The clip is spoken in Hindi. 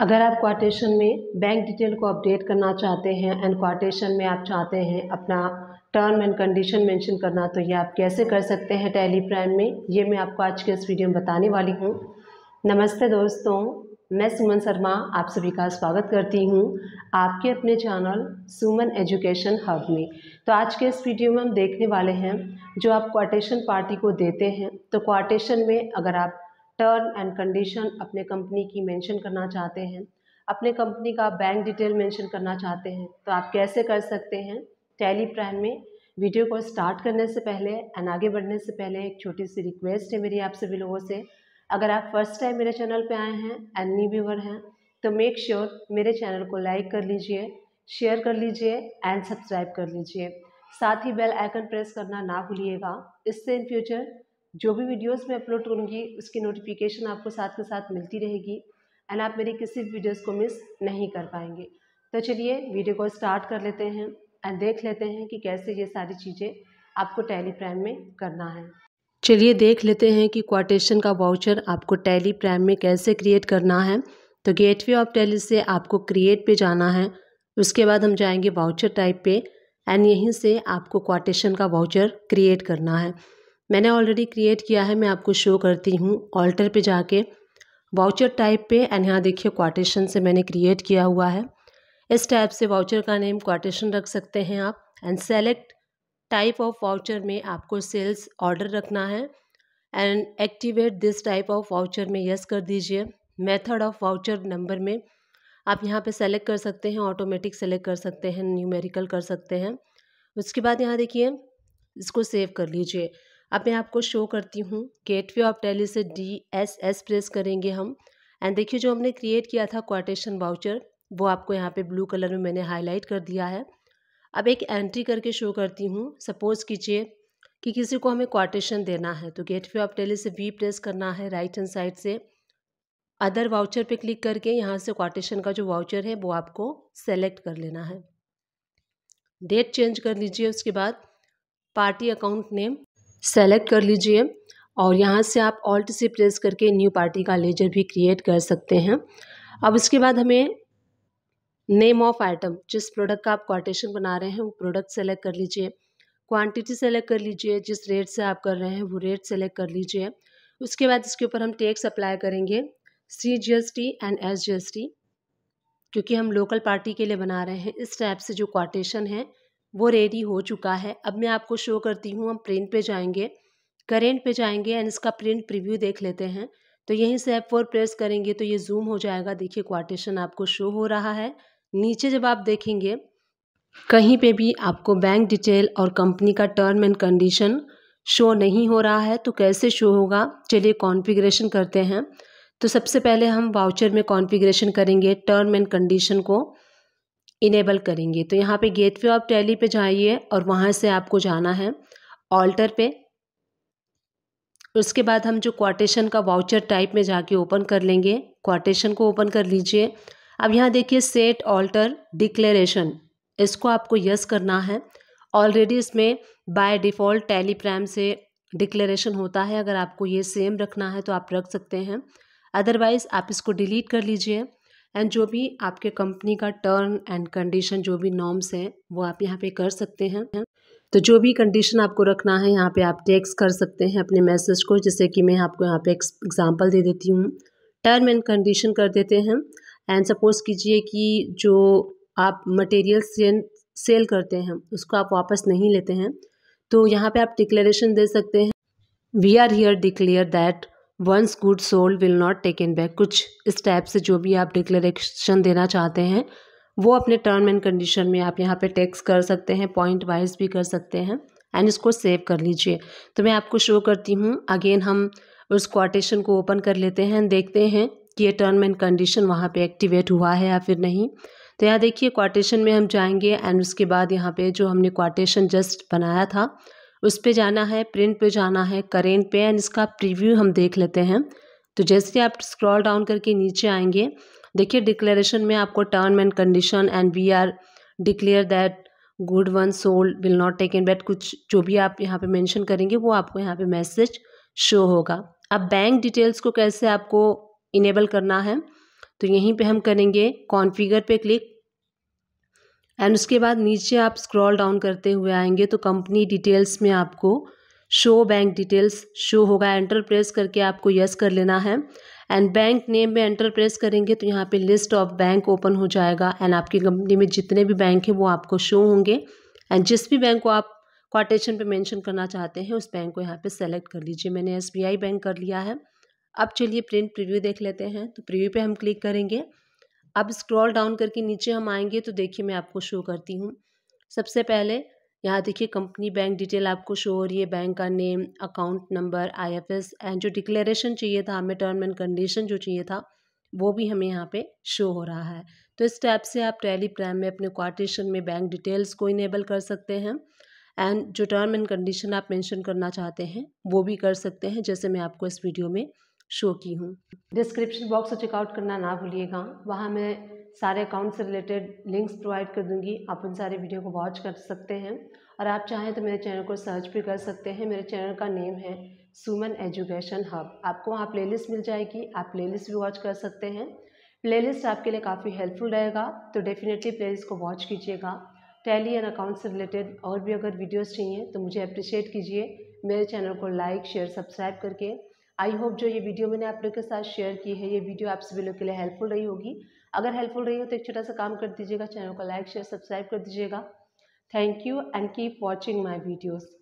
अगर आप क्वाटेशन में बैंक डिटेल को अपडेट करना चाहते हैं एंड क्वाटेशन में आप चाहते हैं अपना टर्म एंड कंडीशन मेंशन करना तो ये आप कैसे कर सकते हैं टैली प्राइम में ये मैं आपको आज के इस वीडियो में बताने वाली हूँ नमस्ते दोस्तों मैं सुमन शर्मा आप सभी का स्वागत करती हूँ आपके अपने चैनल सुमन एजुकेशन हब में तो आज के इस वीडियो में हम देखने वाले हैं जो आप क्वाटेशन पार्टी को देते हैं तो क्वाटेशन में अगर आप टर्म एंड कंडीशन अपने कंपनी की मेंशन करना चाहते हैं अपने कंपनी का बैंक डिटेल मेंशन करना चाहते हैं तो आप कैसे कर सकते हैं टैली प्राइम में वीडियो को स्टार्ट करने से पहले एंड आगे बढ़ने से पहले एक छोटी सी रिक्वेस्ट है मेरी आप सभी लोगों से अगर आप फर्स्ट टाइम मेरे चैनल पर आए हैं एंड न्यू व्यूवर हैं तो मेक श्योर sure मेरे चैनल को लाइक कर लीजिए शेयर कर लीजिए एंड सब्सक्राइब कर लीजिए साथ ही बेल आइकन प्रेस करना ना भूलिएगा इससे इन फ्यूचर जो भी वीडियोस मैं अपलोड करूँगी उसकी नोटिफिकेशन आपको साथ के साथ मिलती रहेगी एंड आप मेरी किसी भी वीडियोज़ को मिस नहीं कर पाएंगे तो चलिए वीडियो को स्टार्ट कर लेते हैं एंड देख लेते हैं कि कैसे ये सारी चीज़ें आपको टैली प्राइम में करना है चलिए देख लेते हैं कि क्वाटेशन का वाउचर आपको टैली प्राइम में कैसे क्रिएट करना है तो गेटवे ऑफ टैली से आपको क्रिएट पे जाना है उसके बाद हम जाएंगे वाउचर टाइप पे एंड यहीं से आपको क्वाटेशन का वाउचर क्रिएट करना है मैंने ऑलरेडी क्रिएट किया है मैं आपको शो करती हूँ ऑल्टर पे जाके वाउचर टाइप पे एंड यहाँ देखिए क्वाटेशन से मैंने क्रिएट किया हुआ है इस टाइप से वाउचर का नेम क्वाटेशन रख सकते हैं आप and select type of voucher में आपको सेल्स ऑर्डर रखना है and activate this type of voucher में यस कर दीजिए मेथड ऑफ वाउचर नंबर में आप यहाँ पे सेलेक्ट कर सकते हैं ऑटोमेटिक सेलेक्ट कर सकते हैं न्यूमेरिकल कर सकते हैं उसके बाद यहाँ देखिए इसको सेव कर लीजिए अब मैं आपको शो करती हूँ गेटवे ऑफ डेली से डी एस एस प्रेस करेंगे हम एंड देखिए जो हमने क्रिएट किया था क्वाटेशन वाउचर वो आपको यहाँ पे ब्लू कलर में मैंने हाईलाइट कर दिया है अब एक एंट्री करके शो करती हूँ सपोज़ कीजिए कि किसी को हमें क्वाटेशन देना है तो गेटवे ऑफ डेली से वी प्रेस करना है राइट हैंड साइड से अदर वाउचर पे क्लिक करके यहाँ से क्वाटेशन का जो वाउचर है वो आपको सेलेक्ट कर लेना है डेट चेंज कर लीजिए उसके बाद पार्टी अकाउंट नेम सेलेक्ट कर लीजिए और यहाँ से आप ऑल्ट से प्रेस करके न्यू पार्टी का लेजर भी क्रिएट कर सकते हैं अब इसके बाद हमें नेम ऑफ आइटम जिस प्रोडक्ट का आप क्वाटेशन बना रहे हैं वो प्रोडक्ट सेलेक्ट कर लीजिए क्वांटिटी सेलेक्ट कर लीजिए जिस रेट से आप कर रहे हैं वो रेट सेलेक्ट कर लीजिए उसके बाद इसके ऊपर हम टैक्स अप्लाई करेंगे C G S T and S G S T क्योंकि हम लोकल पार्टी के लिए बना रहे हैं इस टाइप से जो क्वाटेशन है वो रेडी हो चुका है अब मैं आपको शो करती हूँ हम प्रिंट पे जाएंगे करेंट पे जाएंगे एंड इसका प्रिंट प्रीव्यू देख लेते हैं तो यहीं से एफ फोर प्रेस करेंगे तो ये जूम हो जाएगा देखिए क्वाटेशन आपको शो हो रहा है नीचे जब आप देखेंगे कहीं पे भी आपको बैंक डिटेल और कंपनी का टर्म एंड कंडीशन शो नहीं हो रहा है तो कैसे शो होगा चलिए कॉन्फ़िगरेशन करते हैं तो सबसे पहले हम वाउचर में कॉन्फ़िगरेशन करेंगे टर्म एंड कंडीशन को इनेबल करेंगे तो यहाँ पे वे ऑफ टैली पे जाइए और वहाँ से आपको जाना है ऑल्टर पे उसके बाद हम जो क्वाटेशन का वाउचर टाइप में जाके ओपन कर लेंगे क्वाटेशन को ओपन कर लीजिए अब यहाँ देखिए सेट ऑल्टर डिक्लेरेशन इसको आपको यस करना है ऑलरेडी इसमें बाय डिफ़ॉल्ट प्रैम से डिक्लेरेशन होता है अगर आपको ये सेम रखना है तो आप रख सकते हैं अदरवाइज़ आप इसको डिलीट कर लीजिए एंड जो भी आपके कंपनी का टर्न एंड कंडीशन जो भी नॉर्म्स हैं वो आप यहाँ पे कर सकते हैं तो जो भी कंडीशन आपको रखना है यहाँ पे आप टैक्स कर सकते हैं अपने मैसेज को जैसे कि मैं आपको यहाँ पे एग्जांपल दे देती हूँ टर्म एंड कंडीशन कर देते हैं एंड सपोज़ कीजिए कि जो आप मटेरियल सेल सेल करते हैं उसको आप वापस नहीं लेते हैं तो यहाँ पे आप डिक्लेरेशन दे सकते हैं we are here declare that once good sold will not take in back कुछ स्टेप से जो भी आप डिक्लेरेशन देना चाहते हैं वो अपने टर्म एंड कंडीशन में आप यहाँ पे टेक्स कर सकते हैं पॉइंट वाइज भी कर सकते हैं एंड इसको सेव कर लीजिए तो मैं आपको शो करती हूँ अगेन हम उस क्वाटेशन को ओपन कर लेते हैं देखते हैं कि ये टर्म एंड कंडीशन वहाँ पे एक्टिवेट हुआ है या फिर नहीं तो यहाँ देखिए क्वाटेशन में हम जाएंगे एंड उसके बाद यहाँ पे जो हमने क्वाटेशन जस्ट बनाया था उस पर जाना है प्रिंट पे जाना है करेंट पे एंड इसका प्रीव्यू हम देख लेते हैं तो जैसे आप स्क्रॉल डाउन करके नीचे आएंगे देखिए डिक्लेरेशन में आपको term and condition and we are declare that good one sold will not take in back कुछ जो भी आप यहाँ पे मेंशन करेंगे वो आपको यहाँ पे मैसेज शो होगा अब बैंक डिटेल्स को कैसे आपको इनेबल करना है तो यहीं पे हम करेंगे कॉन्फ़िगर पे क्लिक एंड उसके बाद नीचे आप स्क्रॉल डाउन करते हुए आएंगे तो कंपनी डिटेल्स में आपको शो बैंक डिटेल्स शो होगा एंटर प्रेस करके आपको यस कर लेना है एंड बैंक नेम में एंटर प्रेस करेंगे तो यहाँ पे लिस्ट ऑफ बैंक ओपन हो जाएगा एंड आपकी कंपनी में जितने भी बैंक हैं वो आपको शो होंगे एंड जिस भी बैंक को आप कॉटेशन पे मेंशन करना चाहते हैं उस बैंक को यहाँ पे सेलेक्ट कर लीजिए मैंने एसबीआई बैंक कर लिया है अब चलिए प्रिंट प्रिव्यू देख लेते हैं तो प्रिव्यू पे हम क्लिक करेंगे अब स्क्रॉल डाउन करके नीचे हम आएंगे तो देखिए मैं आपको शो करती हूँ सबसे पहले यहाँ देखिए कंपनी बैंक डिटेल आपको शो हो रही है बैंक का name account number IFS and जो डिक्लेरेशन चाहिए था हमें टर्म एंड कंडीशन जो चाहिए था वो भी हमें यहाँ पे शो हो रहा है तो इस टाइप से आप टेली प्राइम में अपने क्वार्टेशन में बैंक डिटेल्स को इनेबल कर सकते हैं एंड जो टर्म एंड कंडीशन आप मैंशन करना चाहते हैं वो भी कर सकते हैं जैसे मैं आपको इस वीडियो में शो की हूँ डिस्क्रिप्शन बॉक्स से चेकआउट करना ना भूलिएगा वहाँ मैं सारे अकाउंट से रिलेटेड लिंक्स प्रोवाइड कर दूँगी आप उन सारे वीडियो को वॉच कर सकते हैं और आप चाहें तो मेरे चैनल को सर्च भी कर सकते हैं मेरे चैनल का नेम है सुमन एजुकेशन हब आपको वहाँ प्ले मिल जाएगी आप प्ले भी वॉच कर सकते हैं प्ले आपके लिए काफ़ी हेल्पफुल रहेगा तो डेफिनेटली प्ले को वॉच कीजिएगा टैली एंड अकाउंट से रिलेटेड और भी अगर वीडियोस चाहिए तो मुझे अप्रिशिएट कीजिए मेरे चैनल को लाइक शेयर सब्सक्राइब करके आई होप जो ये वीडियो मैंने आप लोग के साथ शेयर की है ये वीडियो आप सभी लोग के लिए हेल्पफुल रही होगी अगर हेल्पफुल रही हो तो एक छोटा सा काम कर दीजिएगा चैनल को लाइक शेयर सब्सक्राइब कर दीजिएगा thank you and keep watching my videos